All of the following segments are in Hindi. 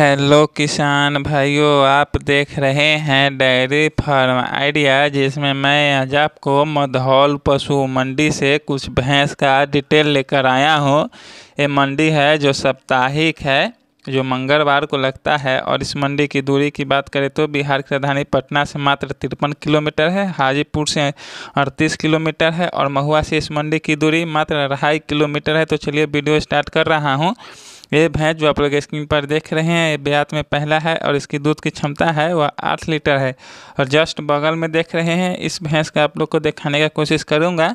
हेलो किसान भाइयों आप देख रहे हैं डेयरी फार्म आइडिया जिसमें मैं आज आपको मधौल पशु मंडी से कुछ भैंस का डिटेल लेकर आया हूँ ये मंडी है जो साप्ताहिक है जो मंगलवार को लगता है और इस मंडी की दूरी की बात करें तो बिहार की राजधानी पटना से मात्र तिरपन किलोमीटर है हाजीपुर से अड़तीस किलोमीटर है और महुआ से इस मंडी की दूरी मात्र अढ़ाई किलोमीटर है तो चलिए वीडियो स्टार्ट कर रहा हूँ ये भैंस जो आप लोग स्क्रीन पर देख रहे हैं ये ब्यात में पहला है और इसकी दूध की क्षमता है वह आठ लीटर है और जस्ट बगल में देख रहे हैं इस भैंस का आप लोग को दिखाने का कोशिश करूँगा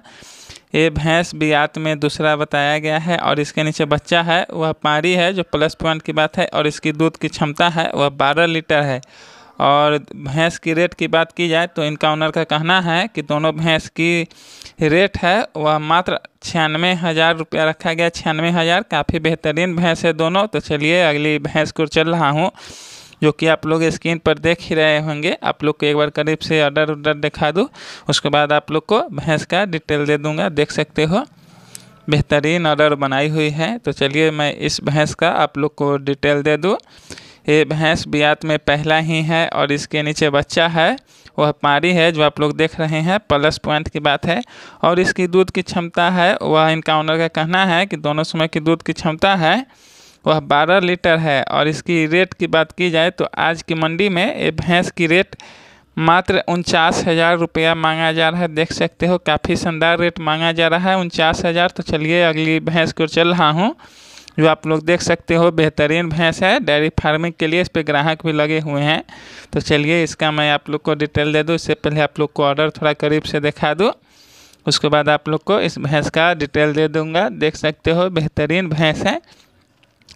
ये भैंस बियात में दूसरा बताया गया है और इसके नीचे बच्चा है वह पारी है जो प्लस पॉइंट की बात है और इसकी दूध की क्षमता है वह बारह लीटर है और भैंस की रेट की बात की जाए तो इनका ऑनर का कहना है कि दोनों भैंस की रेट है वह मात्र छियानवे हज़ार रुपया रखा गया छियानवे हज़ार काफ़ी बेहतरीन भैंस है दोनों तो चलिए अगली भैंस को चल रहा हूँ जो कि आप लोग स्क्रीन पर देख ही रहे होंगे आप लोग को एक बार करीब से ऑर्डर उर्डर दिखा दूँ उसके बाद आप लोग को भैंस का डिटेल दे दूँगा देख सकते हो बेहतरीन ऑर्डर बनाई हुई है तो चलिए मैं इस भैंस का आप लोग को डिटेल दे दूँ ये भैंस बियात में पहला ही है और इसके नीचे बच्चा है वह पारी है जो आप लोग देख रहे हैं प्लस पॉइंट की बात है और इसकी दूध की क्षमता है वह इनका ऑनर का कहना है कि दोनों समय की दूध की क्षमता है वह 12 लीटर है और इसकी रेट की बात की जाए तो आज की मंडी में ये भैंस की रेट मात्र उनचास हज़ार रुपया मांगा जा रहा है देख सकते हो काफ़ी शानदार रेट मांगा जा रहा है उनचास हज़ार तो चलिए अगली भैंस को चल रहा हूँ जो आप लोग देख सकते हो बेहतरीन भैंस है डेयरी फार्मिंग के लिए इस पर ग्राहक भी लगे हुए हैं तो चलिए इसका मैं आप लोग को डिटेल दे दूँ इससे पहले आप लोग को ऑर्डर थोड़ा करीब से दिखा दूँ उसके बाद आप लोग को इस भैंस का डिटेल दे दूँगा देख सकते हो बेहतरीन भैंस है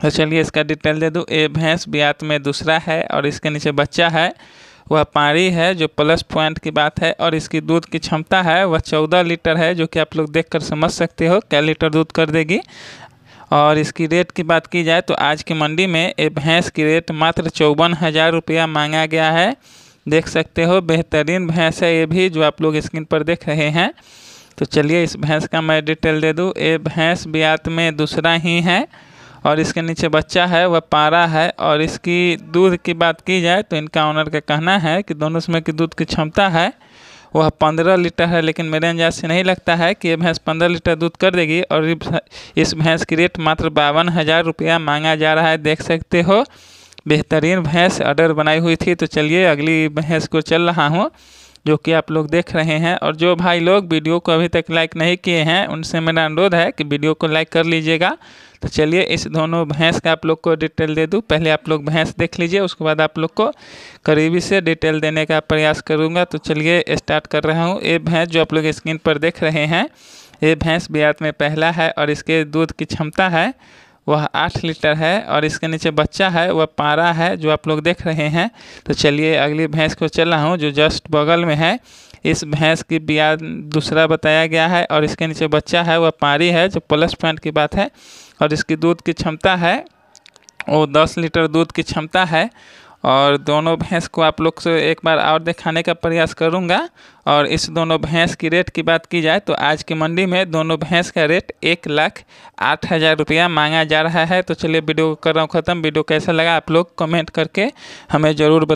तो चलिए इसका डिटेल दे दूँ ए भैंस ब्यात में दूसरा है और इसके नीचे बच्चा है वह पारी है जो प्लस पॉइंट की बात है और इसकी दूध की क्षमता है वह चौदह लीटर है जो कि आप लोग देख कर समझ सकते हो क्या लीटर दूध कर देगी और इसकी रेट की बात की जाए तो आज की मंडी में ये भैंस की रेट मात्र चौवन हज़ार रुपया मांगा गया है देख सकते हो बेहतरीन भैंस है ये भी जो आप लोग स्क्रीन पर देख रहे हैं तो चलिए इस भैंस का मैं डिटेल दे दूँ ये भैंस ब्यात में दूसरा ही है और इसके नीचे बच्चा है वह पारा है और इसकी दूध की बात की जाए तो इनका ऑनर का कहना है कि दोनों समय की दूध की क्षमता है वह पंद्रह लीटर है लेकिन मेरे अंदाज से नहीं लगता है कि ये भैंस पंद्रह लीटर दूध कर देगी और इस भैंस की रेट मात्र बावन हज़ार रुपया मांगा जा रहा है देख सकते हो बेहतरीन भैंस ऑर्डर बनाई हुई थी तो चलिए अगली भैंस को चल रहा हूँ जो कि आप लोग देख रहे हैं और जो भाई लोग वीडियो को अभी तक लाइक नहीं किए हैं उनसे मेरा अनुरोध है कि वीडियो को लाइक कर लीजिएगा तो चलिए इस दोनों भैंस का आप लोग को डिटेल दे दूँ पहले आप लोग भैंस देख लीजिए उसके बाद आप लोग को करीबी से डिटेल देने का प्रयास करूँगा तो चलिए स्टार्ट कर रहा हूँ ये भैंस जो आप लोग स्क्रीन पर देख रहे हैं ये भैंस ब्यात में पहला है और इसके दूध की क्षमता है वह आठ लीटर है और इसके नीचे बच्चा है वह पारा है जो आप लोग देख रहे हैं तो चलिए अगली भैंस को चला हूँ जो जस्ट बगल में है इस भैंस की ब्याज दूसरा बताया गया है और इसके नीचे बच्चा है वह पारी है जो प्लस पॉइंट की बात है और इसकी दूध की क्षमता है वो दस लीटर दूध की क्षमता है और दोनों भैंस को आप लोग से एक बार और दिखाने का प्रयास करूँगा और इस दोनों भैंस की रेट की बात की जाए तो आज की मंडी में दोनों भैंस का रेट एक लाख आठ हज़ार रुपया मांगा जा रहा है तो चलिए वीडियो कर रहा हूँ ख़त्म वीडियो कैसा लगा आप लोग कमेंट करके हमें ज़रूर